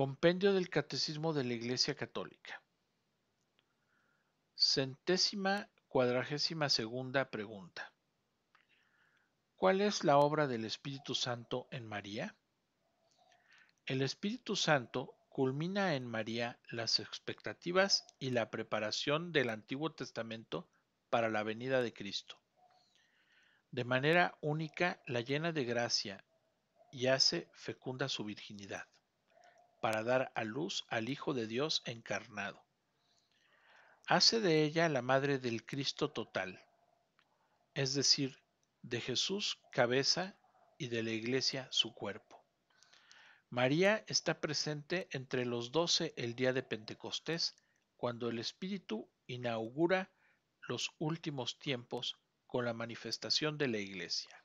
Compendio del Catecismo de la Iglesia Católica. Centésima cuadragésima segunda pregunta. ¿Cuál es la obra del Espíritu Santo en María? El Espíritu Santo culmina en María las expectativas y la preparación del Antiguo Testamento para la venida de Cristo. De manera única la llena de gracia y hace fecunda su virginidad para dar a luz al Hijo de Dios encarnado. Hace de ella la madre del Cristo total, es decir, de Jesús cabeza y de la iglesia su cuerpo. María está presente entre los doce el día de Pentecostés, cuando el Espíritu inaugura los últimos tiempos con la manifestación de la iglesia.